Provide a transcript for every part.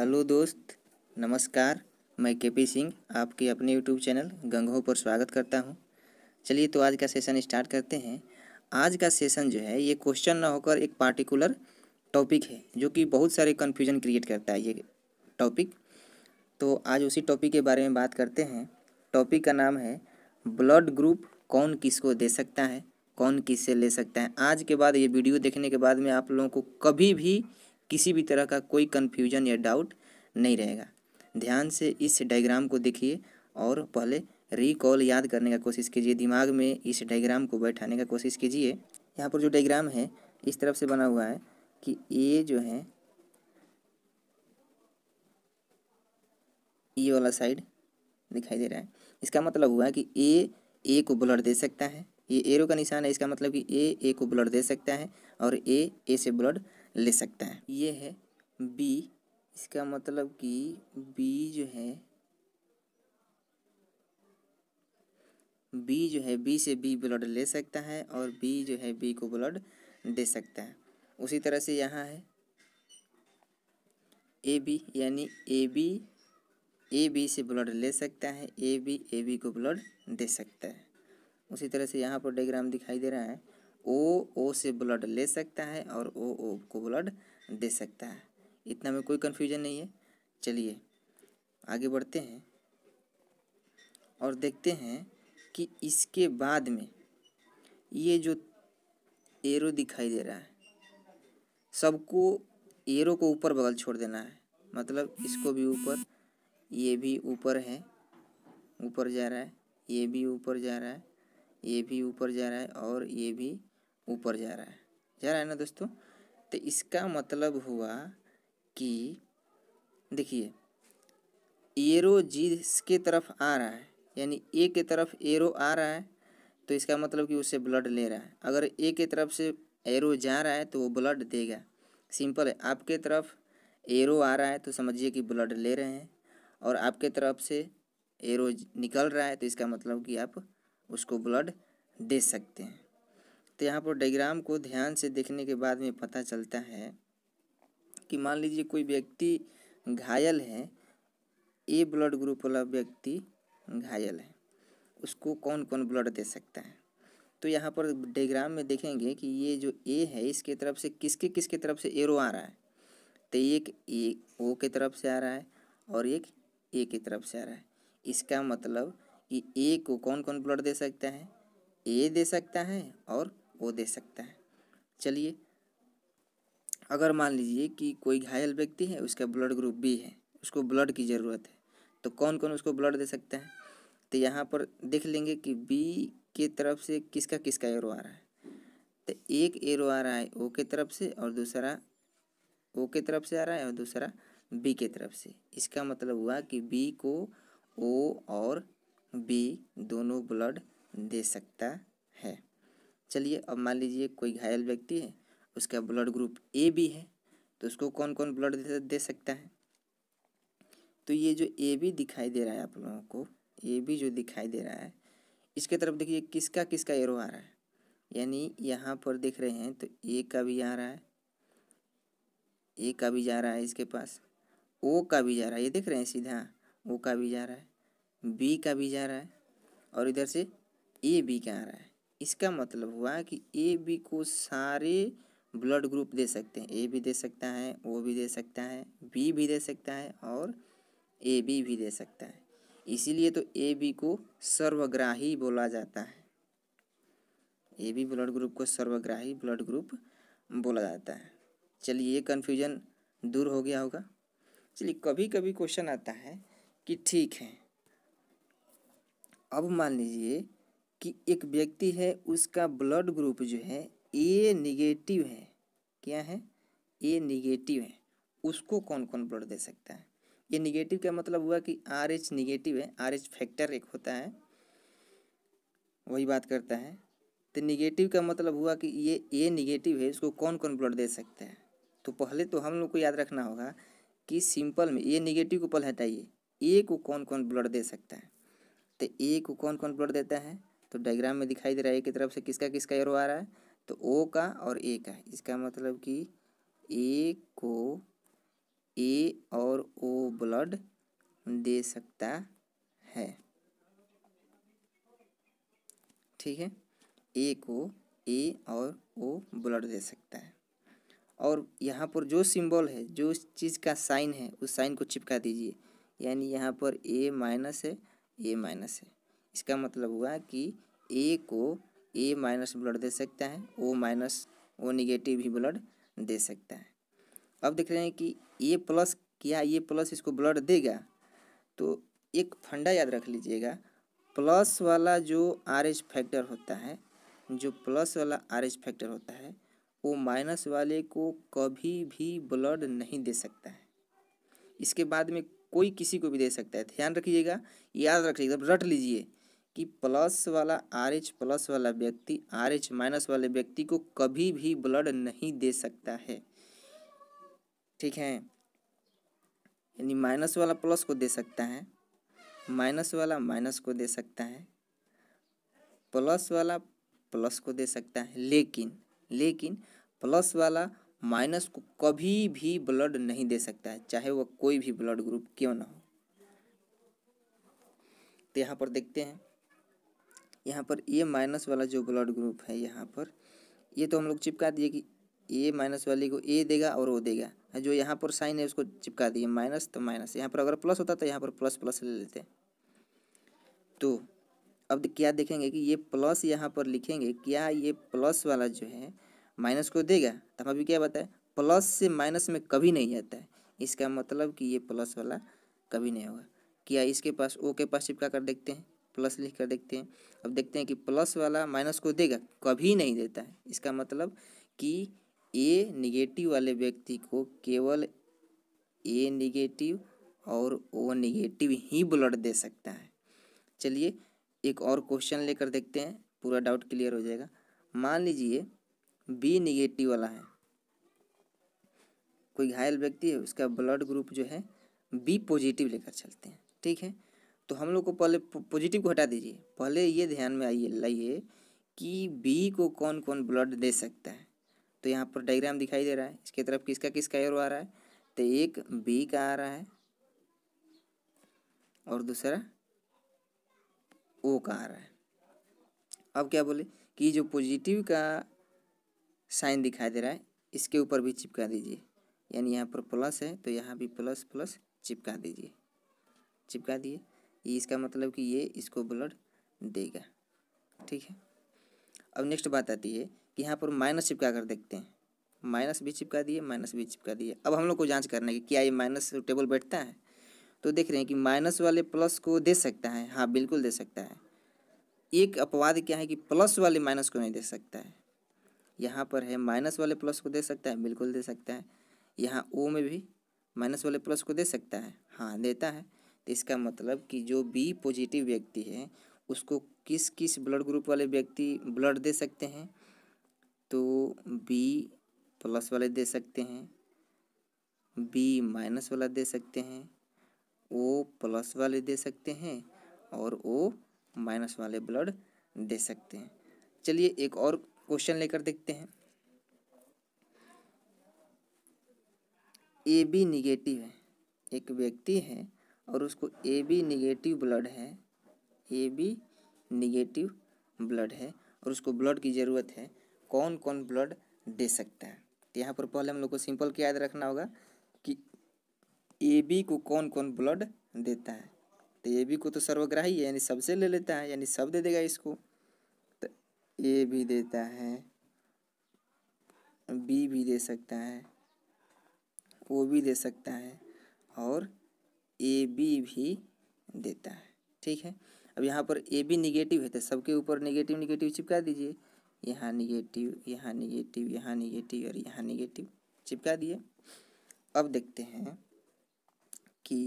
hello दोस्त नमस्कार मैं के पी सिंह आपके अपने यूट्यूब चैनल गंगो पर स्वागत करता हूँ चलिए तो आज का सेशन स्टार्ट करते हैं आज का सेशन जो है ये क्वेश्चन ना होकर एक पार्टिकुलर टॉपिक है जो कि बहुत सारे कन्फ्यूजन क्रिएट करता है ये टॉपिक तो आज उसी टॉपिक के बारे में बात करते हैं टॉपिक का नाम है ब्लड ग्रुप कौन किस दे सकता है कौन किससे ले सकता है आज के बाद ये वीडियो देखने के बाद में आप लोगों को कभी भी किसी भी तरह का कोई कन्फ्यूजन या डाउट नहीं रहेगा ध्यान से इस डायग्राम को देखिए और पहले रिकॉल याद करने का कोशिश कीजिए दिमाग में इस डायग्राम को बैठाने का कोशिश कीजिए यहाँ पर जो डायग्राम है इस तरफ से बना हुआ है कि ये जो है ये वाला साइड दिखाई दे रहा है इसका मतलब हुआ है कि ए ए को ब्लड दे सकता है ये एरो का निशान है इसका मतलब कि ए ए को ब्लड दे सकता है और ए ए से ब्लड ले सकते हैं ये है बी इसका मतलब कि बी जो है बी जो है बी से बी ब्लड ले सकता है और बी जो है बी को ब्लड दे सकता है उसी तरह से यहाँ है ए बी यानी ए बी ए बी से ब्लड ले सकता है ए बी ए बी को ब्लड दे सकता है उसी तरह से यहाँ पर डायग्राम दिखाई दे रहा है ओ ओ से ब्लड ले सकता है और ओ ओ को ब्लड दे सकता है इतना में कोई कन्फ्यूजन नहीं है चलिए आगे बढ़ते हैं और देखते हैं कि इसके बाद में ये जो एरो दिखाई दे रहा है सबको एरो को ऊपर बगल छोड़ देना है मतलब इसको भी ऊपर ये भी ऊपर है ऊपर जा रहा है ये भी ऊपर जा रहा है ये भी ऊपर जा रहा है और ये भी ऊपर जा रहा है जा रहा है ना दोस्तों तो इसका मतलब हुआ कि देखिए एरो के तरफ आ रहा है यानी ए के तरफ एरो आ रहा है तो इसका मतलब कि उसे ब्लड ले रहा है अगर ए के तरफ से एरो जा रहा है तो वो ब्लड देगा सिंपल है आपके तरफ एरो आ रहा है तो समझिए कि ब्लड ले रहे हैं और आपके तरफ से एरो निकल रहा है तो इसका मतलब कि आप उसको ब्लड दे सकते हैं तो यहाँ पर डायग्राम को ध्यान से देखने के बाद में पता चलता है कि मान लीजिए कोई व्यक्ति घायल है ए ब्लड ग्रुप वाला व्यक्ति घायल है उसको कौन कौन ब्लड दे सकता है तो यहाँ पर डायग्राम में देखेंगे कि ये जो ए है इसके तरफ से किसके किसके तरफ से एरो आ रहा है तो एक ए ओ के तरफ से आ रहा है और एक ए की तरफ से आ रहा है इसका मतलब कि ए को कौन कौन ब्लड दे सकता है ए दे सकता है और वो दे सकता है चलिए अगर मान लीजिए कि कोई घायल व्यक्ति है उसका ब्लड ग्रुप बी है उसको ब्लड की ज़रूरत है तो कौन कौन उसको ब्लड दे सकता है तो यहाँ पर देख लेंगे कि बी के तरफ से किसका किसका एरो आ रहा है तो एक एरो आ रहा है ओ के तरफ से और दूसरा ओ के तरफ से आ रहा है और दूसरा बी के तरफ से इसका मतलब हुआ कि बी को ओ और बी दोनों ब्लड दे सकता है चलिए अब मान लीजिए कोई घायल व्यक्ति है उसका ब्लड ग्रुप ए भी है तो उसको कौन कौन ब्लड दे सकता है तो ये जो ए भी दिखाई दे रहा है आप लोगों को ए भी जो दिखाई दे रहा है इसके तरफ देखिए किसका किसका एरो आ रहा है यानी यहाँ पर देख रहे हैं तो ए का भी आ रहा है ए का भी जा रहा है इसके पास ओ का भी जा रहा है ये देख रहे हैं सीधा ओ का भी जा रहा है बी का भी जा रहा है और इधर से ए बी का आ रहा है इसका मतलब हुआ कि ए बी को सारे ब्लड ग्रुप दे सकते हैं ए भी दे सकता है ओ भी दे सकता है बी भी दे सकता है और ए बी भी दे सकता है इसीलिए तो ए बी को सर्वग्राही बोला जाता है ए बी ब्लड ग्रुप को सर्वग्राही ब्लड ग्रुप बोला जाता है चलिए ये कन्फ्यूजन दूर हो गया होगा चलिए कभी कभी क्वेश्चन आता है कि ठीक है अब मान लीजिए कि एक व्यक्ति है उसका ब्लड ग्रुप जो है ए निगेटिव है क्या है ए निगेटिव है उसको कौन कौन ब्लड दे सकता है ये निगेटिव का मतलब हुआ कि आर एच निगेटिव है आर एच फैक्टर एक होता है वही बात करता है तो निगेटिव का मतलब हुआ कि ये ए निगेटिव है इसको कौन कौन ब्लड दे सकते हैं तो पहले तो हम लोग को याद रखना होगा कि सिंपल में ए निगेटिव को पहले हटाइए ए को कौन कौन ब्लड दे सकता है तो ए को कौन कौन ब्लड देता है तो डायग्राम में दिखाई दे रहा है एक तरफ से किसका किसका एरो आ रहा है तो ओ का और ए का इसका मतलब कि ए को ए और ओ ब्लड दे सकता है ठीक है ए को ए और ओ ब्लड दे सकता है और यहाँ पर जो सिंबल है जो चीज़ का साइन है उस साइन को चिपका दीजिए यानी यहाँ पर ए माइनस है ए माइनस है इसका मतलब हुआ कि ए को ए माइनस ब्लड दे सकता है ओ माइनस ओ निगेटिव भी ब्लड दे सकता है अब देख रहे हैं कि ए प्लस क्या ए प्लस इसको ब्लड देगा तो एक फंडा याद रख लीजिएगा प्लस वाला जो आर एच फैक्टर होता है जो प्लस वाला आर एच फैक्टर होता है वो माइनस वाले को कभी भी ब्लड नहीं दे सकता है इसके बाद में कोई किसी को भी दे सकता है ध्यान रखिएगा याद रखिएगा रट लीजिए कि प्लस वाला आर एच प्लस वाला व्यक्ति आर एच माइनस वाले व्यक्ति को कभी भी ब्लड नहीं दे सकता है ठीक है यानी माइनस वाला प्लस को दे सकता है माइनस वाला माइनस को दे सकता है प्लस वाला प्लस को दे सकता है लेकिन लेकिन प्लस वाला माइनस को कभी भी ब्लड नहीं दे सकता है चाहे वह कोई भी ब्लड ग्रुप क्यों ना हो तो यहाँ पर देखते हैं यहाँ पर ए माइनस वाला जो ब्लड ग्रुप है यहाँ पर ये तो हम लोग चिपका दिए कि ए माइनस वाले को ए देगा और वो देगा हाँ, जो यहाँ पर साइन है उसको चिपका दिए माइनस तो माइनस यहाँ पर अगर प्लस होता तो यहाँ पर प्लस प्लस ले लेते तो अब क्या देखेंगे कि ये प्लस यहाँ पर लिखेंगे क्या ये प्लस वाला जो है माइनस को देगा तो हम अभी क्या बताए प्लस से माइनस में कभी नहीं आता है इसका मतलब कि ये प्लस वाला कभी नहीं होगा क्या इसके पास ओ के पास चिपका कर देखते हैं प्लस लिख कर देखते हैं अब देखते हैं कि प्लस वाला माइनस को देगा कभी नहीं देता है इसका मतलब कि ए निगेटिव वाले व्यक्ति को केवल ए निगेटिव और ओ निगेटिव ही ब्लड दे सकता है चलिए एक और क्वेश्चन लेकर देखते हैं पूरा डाउट क्लियर हो जाएगा मान लीजिए बी निगेटिव वाला है कोई घायल व्यक्ति है उसका ब्लड ग्रुप जो है बी पॉजिटिव लेकर चलते हैं ठीक है तो हम लोग को पहले पॉजिटिव को हटा दीजिए पहले ये ध्यान में आइए लाइए कि बी को कौन कौन ब्लड दे सकता है तो यहाँ पर डायग्राम दिखाई दे रहा है इसके तरफ किसका किसका एरो आ रहा है तो एक बी का आ रहा है और दूसरा ओ का आ रहा है अब क्या बोले कि जो पॉजिटिव का साइन दिखाई दे रहा है इसके ऊपर भी चिपका दीजिए यानी यहाँ पर प्लस है तो यहाँ भी प्लस प्लस चिपका दीजिए चिपका दिए E इसका मतलब कि ये इसको ब्लड देगा ठीक है अब नेक्स्ट बात आती है कि यहाँ पर माइनस चिपका कर देखते हैं माइनस भी चिपका दिए माइनस भी चिपका दिए अब हम लोग को जांच करना है कि क्या ये माइनस टेबल बैठता है तो देख रहे हैं कि माइनस वाले प्लस को दे सकता है हाँ बिल्कुल दे सकता है एक अपवाद क्या है कि प्लस वाले माइनस को नहीं दे सकता है यहाँ पर है माइनस वाले प्लस को दे सकता है बिल्कुल दे सकता है यहाँ ओ में भी माइनस वाले प्लस को दे सकता है हाँ देता है इसका मतलब कि जो बी पॉजिटिव व्यक्ति है उसको किस किस ब्लड ग्रुप वाले व्यक्ति ब्लड दे सकते हैं तो बी प्लस वाले दे सकते हैं बी माइनस वाला दे सकते हैं ओ प्लस वाले दे सकते हैं और ओ माइनस वाले ब्लड दे सकते हैं चलिए एक और क्वेश्चन लेकर देखते हैं ए बी निगेटिव है एक व्यक्ति है और उसको ए बी निगेटिव ब्लड है ए बी निगेटिव ब्लड है और उसको ब्लड की ज़रूरत है कौन कौन ब्लड दे सकता है तो यहाँ पर पहले हम लोग को सिंपल क्या याद रखना होगा कि ए बी को कौन कौन ब्लड देता है तो ए बी को तो सर्वग्राही है यानी सबसे ले लेता है यानी सब दे देगा इसको तो ए भी देता है बी भी दे सकता है ओ भी दे सकता है और ए बी भी देता है ठीक है अब यहाँ पर ए बी निगेटिव है तो सबके ऊपर निगेटिव निगेटिव चिपका दीजिए यहाँ निगेटिव यहाँ निगेटिव यहाँ निगेटिव और यहाँ निगेटिव चिपका दिए अब देखते हैं कि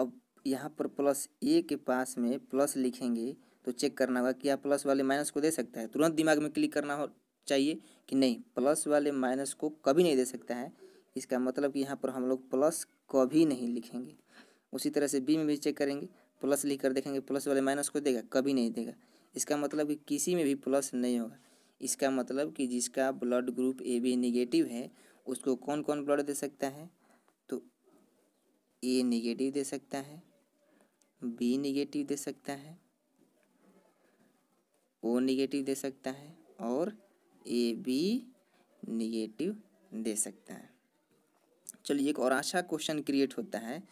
अब यहाँ पर प्लस ए के पास में प्लस लिखेंगे तो चेक करना होगा कि आप प्लस वाले माइनस को दे सकता है तुरंत दिमाग में क्लिक करना हो चाहिए कि नहीं प्लस वाले माइनस को कभी नहीं दे सकता है इसका मतलब कि यहाँ पर हम लोग प्लस कभी नहीं लिखेंगे उसी तरह से बी में भी चेक करेंगे प्लस लिख कर देखेंगे प्लस वाले माइनस को देगा कभी नहीं देगा इसका मतलब कि किसी में भी प्लस नहीं होगा इसका मतलब कि जिसका blood group A B negative है उसको कौन कौन ब्लड दे सकता है तो ए निगेटिव दे सकता है बी निगेटिव दे सकता है ओ निगेटिव दे सकता है और ए बी निगेटिव दे सकता है चलिए एक और अच्छा क्वेश्चन क्रिएट होता है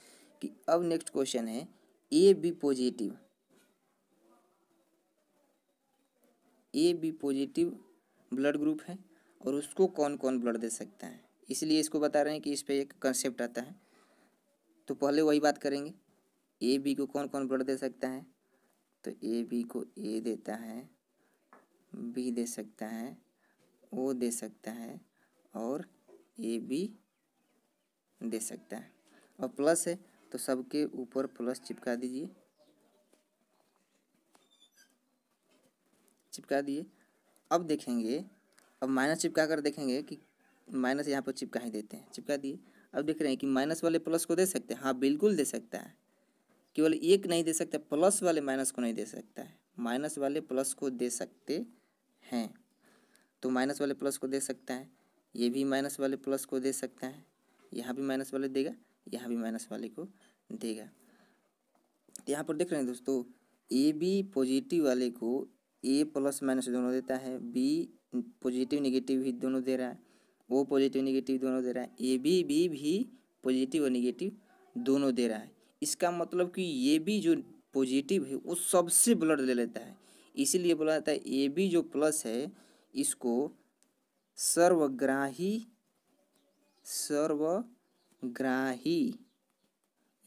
कि अब नेक्स्ट क्वेश्चन है A B positive A B positive blood group है और उसको कौन कौन ब्लड दे सकता है इसलिए इसको बता रहे हैं कि इस पर एक कंसेप्ट आता है तो पहले वही बात करेंगे ए बी को कौन कौन ब्लड दे सकता है तो ए बी को ए देता है बी दे सकता है ओ दे सकता है और ए बी दे सकता है और प्लस है तो सबके ऊपर प्लस चिपका दीजिए चिपका दिए अब देखेंगे अब माइनस चिपका कर देखेंगे कि माइनस यहाँ पर चिपका ही देते हैं चिपका दिए अब देख रहे हैं कि माइनस वाले प्लस को दे सकते हैं हाँ बिल्कुल दे सकता है केवल एक नहीं दे सकता प्लस वाले माइनस को नहीं दे सकता है माइनस वाले प्लस को दे सकते हैं तो माइनस वाले प्लस को दे सकता है ये भी माइनस वाले प्लस को दे सकता है यहाँ भी माइनस वाले देगा यहाँ भी माइनस वाले को देगा तो यहाँ पर देख रहे हैं दोस्तों ए बी पॉजिटिव वाले को ए प्लस माइनस दोनों देता है बी पॉजिटिव निगेटिव भी दोनों दे रहा है ओ पॉजिटिव निगेटिव दोनों दे रहा है ए बी बी भी पॉजिटिव और निगेटिव दोनों दे रहा है इसका मतलब कि ये भी जो पॉजिटिव है वो सबसे ब्लड ले लेता है इसीलिए बोला जाता है ए बी जो प्लस है इसको सर्वग्राही सर्व ग्राही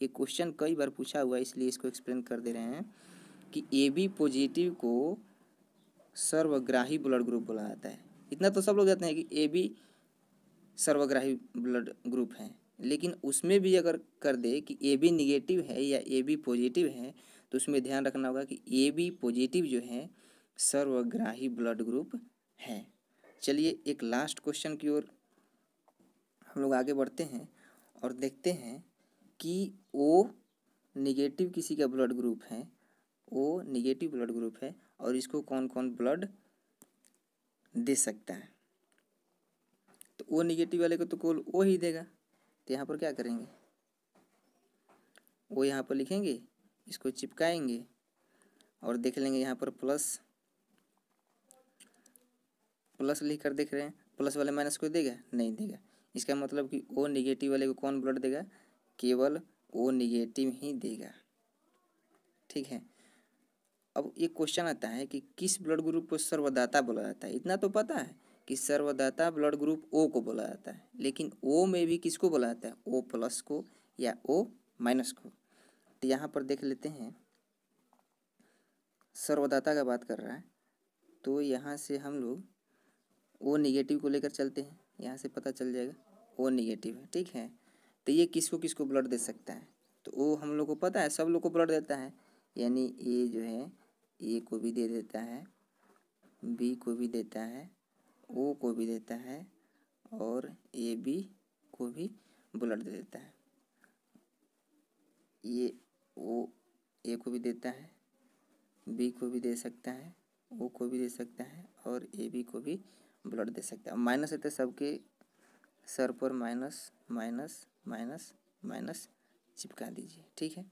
ये क्वेश्चन कई बार पूछा हुआ है इसलिए इसको एक्सप्लेन कर दे रहे हैं कि ए बी पॉजिटिव को सर्वग्राही ब्लड ग्रुप बोला जाता है इतना तो सब लोग जानते हैं कि ए बी सर्वग्राही ब्लड ग्रुप है लेकिन उसमें भी अगर कर दे कि ए बी निगेटिव है या ए बी पॉजिटिव है तो उसमें ध्यान रखना होगा कि ए बी पॉजिटिव जो है सर्वग्राही ब्लड ग्रुप है चलिए एक लास्ट क्वेश्चन की ओर हम लोग आगे बढ़ते हैं और देखते हैं कि ओ निगेटिव किसी का ब्लड ग्रुप है ओ निगेटिव ब्लड ग्रुप है और इसको कौन कौन ब्लड दे सकता है तो ओ निगेटिव वाले को तो कोल ओ ही देगा तो यहाँ पर क्या करेंगे ओ यहाँ पर लिखेंगे इसको चिपकाएंगे और देख लेंगे यहाँ पर प्लस प्लस लिख कर देख रहे हैं प्लस वाले माइनस को देगा नहीं देगा इसका मतलब कि ओ निगेटिव वाले को कौन ब्लड देगा केवल ओ निगेटिव ही देगा ठीक है अब ये क्वेश्चन आता है कि किस ब्लड ग्रुप को सर्वदाता बोला जाता है इतना तो पता है कि सर्वदाता ब्लड ग्रुप ओ को बोला जाता है लेकिन ओ में भी किसको बोला जाता है ओ प्लस को या ओ माइनस को तो यहाँ पर देख लेते हैं सर्वदाता का बात कर रहा है तो यहाँ से हम लोग ओ निगेटिव को लेकर चलते हैं यहाँ से पता चल जाएगा ओ निगेटिव है ठीक है तो ये किसको किसको ब्लड दे सकता है तो ओ हम लोग को पता है सब लोग को ब्लड देता है यानी ए जो है ए को भी दे देता है बी को भी देता है ओ को भी देता है और ए बी को भी ब्लड दे देता है ये ओ ए को भी देता है बी को भी दे सकता है ओ को भी दे सकता है और ए बी को भी ब्लड दे सकते हैं माइनस रहते सबके सर पर माइनस माइनस माइनस माइनस चिपका दीजिए ठीक है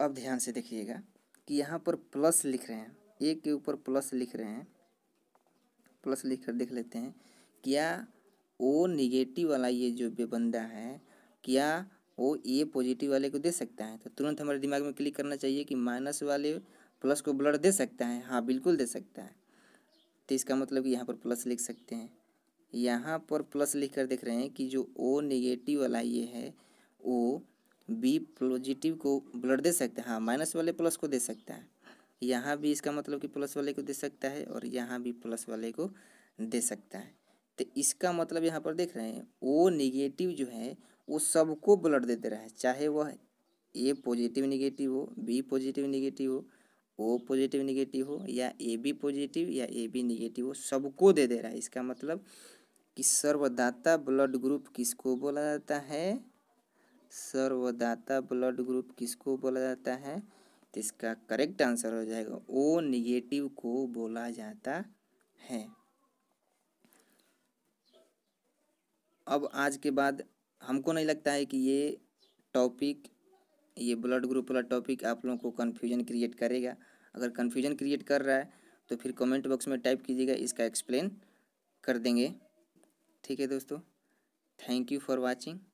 अब ध्यान से देखिएगा कि यहाँ पर प्लस लिख रहे हैं एक के ऊपर प्लस लिख रहे हैं प्लस लिख कर देख लेते हैं क्या ओ निगेटिव वाला ये जो बंदा है क्या वो ए पॉजिटिव वाले को दे सकता है तो तुरंत हमारे दिमाग में क्लिक करना चाहिए कि माइनस वाले प्लस को ब्लड दे सकता है हाँ बिल्कुल दे सकता है तो इसका मतलब कि यहाँ पर प्लस लिख सकते हैं यहाँ पर प्लस लिख कर देख रहे हैं कि जो ओ नेगेटिव वाला ये है ओ बी पॉजिटिव को ब्लड दे सकता है हाँ माइनस वाले प्लस को दे सकता है यहाँ भी इसका मतलब कि प्लस वाले को दे सकता है और यहाँ भी प्लस वाले को दे सकता है तो इसका मतलब यहाँ पर देख रहे हैं ओ निगेटिव जो है वो सबको ब्लड दे दे रहा है चाहे वह ए पॉजिटिव निगेटिव हो बी पॉजिटिव निगेटिव हो ओ पॉजिटिव निगेटिव हो या ए बी पॉजिटिव या ए बी निगेटिव हो सबको दे दे रहा है इसका मतलब कि सर्वदाता ब्लड ग्रुप किसको बोला जाता है सर्वदाता ब्लड ग्रुप किसको बोला जाता है तो इसका करेक्ट आंसर हो जाएगा ओ निगेटिव को बोला जाता है अब आज के बाद हमको नहीं लगता है कि ये टॉपिक ये ब्लड ग्रुप वाला टॉपिक आप लोगों को कन्फ्यूजन क्रिएट करेगा अगर कन्फ्यूजन क्रिएट कर रहा है तो फिर कमेंट बॉक्स में टाइप कीजिएगा इसका एक्सप्लेन कर देंगे ठीक है दोस्तों थैंक यू फॉर वाचिंग